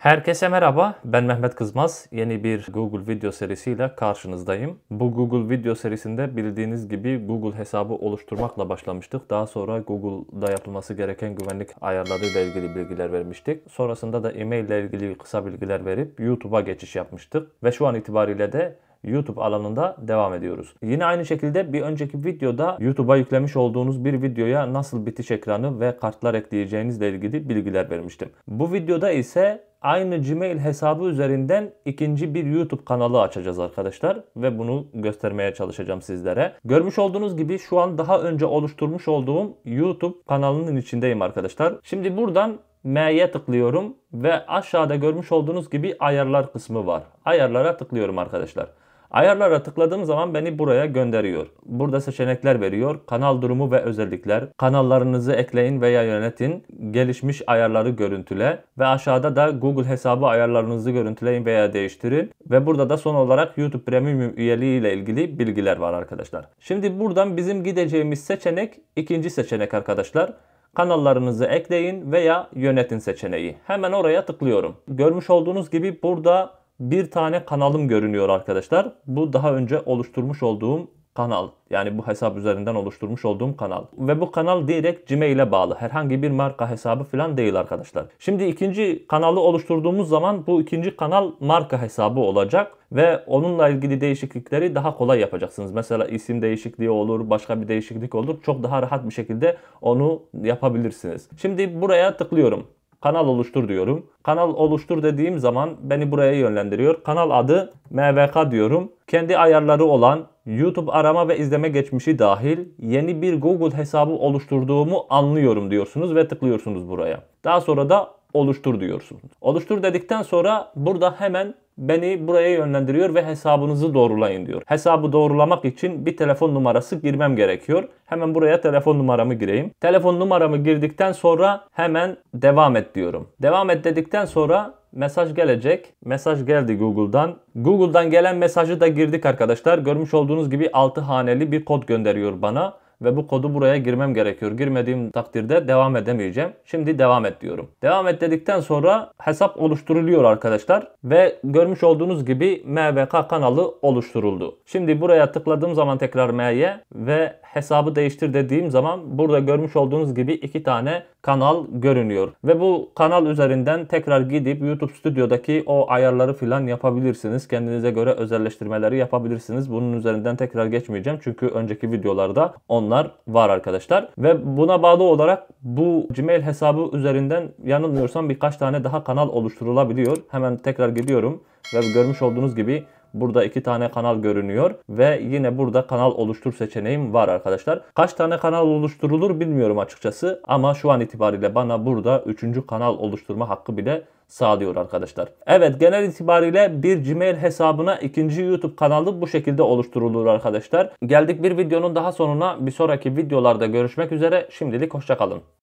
Herkese merhaba, ben Mehmet Kızmaz. Yeni bir Google video serisiyle karşınızdayım. Bu Google video serisinde bildiğiniz gibi Google hesabı oluşturmakla başlamıştık. Daha sonra Google'da yapılması gereken güvenlik ayarları ile ilgili bilgiler vermiştik. Sonrasında da e-mail ile ilgili kısa bilgiler verip YouTube'a geçiş yapmıştık. Ve şu an itibariyle de YouTube alanında devam ediyoruz. Yine aynı şekilde bir önceki videoda YouTube'a yüklemiş olduğunuz bir videoya nasıl bitiş ekranı ve kartlar ekleyeceğinizle ilgili bilgiler vermiştim. Bu videoda ise aynı Gmail hesabı üzerinden ikinci bir YouTube kanalı açacağız arkadaşlar ve bunu göstermeye çalışacağım sizlere. Görmüş olduğunuz gibi şu an daha önce oluşturmuş olduğum YouTube kanalının içindeyim arkadaşlar. Şimdi buradan M'ye tıklıyorum ve aşağıda görmüş olduğunuz gibi ayarlar kısmı var. Ayarlara tıklıyorum arkadaşlar. Ayarlara tıkladığım zaman beni buraya gönderiyor. Burada seçenekler veriyor. Kanal durumu ve özellikler. Kanallarınızı ekleyin veya yönetin. Gelişmiş ayarları görüntüle. Ve aşağıda da Google hesabı ayarlarınızı görüntüleyin veya değiştirin. Ve burada da son olarak YouTube Premium üyeliği ile ilgili bilgiler var arkadaşlar. Şimdi buradan bizim gideceğimiz seçenek ikinci seçenek arkadaşlar kanallarınızı ekleyin veya yönetin seçeneği. Hemen oraya tıklıyorum. Görmüş olduğunuz gibi burada bir tane kanalım görünüyor arkadaşlar. Bu daha önce oluşturmuş olduğum kanal yani bu hesap üzerinden oluşturmuş olduğum kanal. Ve bu kanal direkt Gmail'e bağlı. Herhangi bir marka hesabı falan değil arkadaşlar. Şimdi ikinci kanalı oluşturduğumuz zaman bu ikinci kanal marka hesabı olacak ve onunla ilgili değişiklikleri daha kolay yapacaksınız. Mesela isim değişikliği olur, başka bir değişiklik olur. Çok daha rahat bir şekilde onu yapabilirsiniz. Şimdi buraya tıklıyorum kanal oluştur diyorum. Kanal oluştur dediğim zaman beni buraya yönlendiriyor. Kanal adı MVK diyorum. Kendi ayarları olan YouTube arama ve izleme geçmişi dahil yeni bir Google hesabı oluşturduğumu anlıyorum diyorsunuz ve tıklıyorsunuz buraya. Daha sonra da oluştur diyorsunuz. Oluştur dedikten sonra burada hemen beni buraya yönlendiriyor ve hesabınızı doğrulayın diyor. Hesabı doğrulamak için bir telefon numarası girmem gerekiyor. Hemen buraya telefon numaramı gireyim. Telefon numaramı girdikten sonra hemen devam et diyorum. Devam et dedikten sonra mesaj gelecek. Mesaj geldi Google'dan. Google'dan gelen mesajı da girdik arkadaşlar. Görmüş olduğunuz gibi 6 haneli bir kod gönderiyor bana ve bu kodu buraya girmem gerekiyor. Girmediğim takdirde devam edemeyeceğim. Şimdi devam et diyorum. Devam et dedikten sonra hesap oluşturuluyor arkadaşlar ve görmüş olduğunuz gibi MVK kanalı oluşturuldu. Şimdi buraya tıkladığım zaman tekrar M'ye ve hesabı değiştir dediğim zaman burada görmüş olduğunuz gibi iki tane kanal görünüyor. Ve bu kanal üzerinden tekrar gidip YouTube Studio'daki o ayarları filan yapabilirsiniz. Kendinize göre özelleştirmeleri yapabilirsiniz. Bunun üzerinden tekrar geçmeyeceğim çünkü önceki videolarda onlar olanlar var arkadaşlar. Ve buna bağlı olarak bu Gmail hesabı üzerinden yanılmıyorsam birkaç tane daha kanal oluşturulabiliyor. Hemen tekrar gidiyorum ve görmüş olduğunuz gibi Burada iki tane kanal görünüyor ve yine burada kanal oluştur seçeneğim var arkadaşlar. Kaç tane kanal oluşturulur bilmiyorum açıkçası ama şu an itibariyle bana burada üçüncü kanal oluşturma hakkı bile sağlıyor arkadaşlar. Evet genel itibariyle bir Gmail hesabına ikinci YouTube kanalı bu şekilde oluşturulur arkadaşlar. Geldik bir videonun daha sonuna. Bir sonraki videolarda görüşmek üzere. Şimdilik hoşçakalın.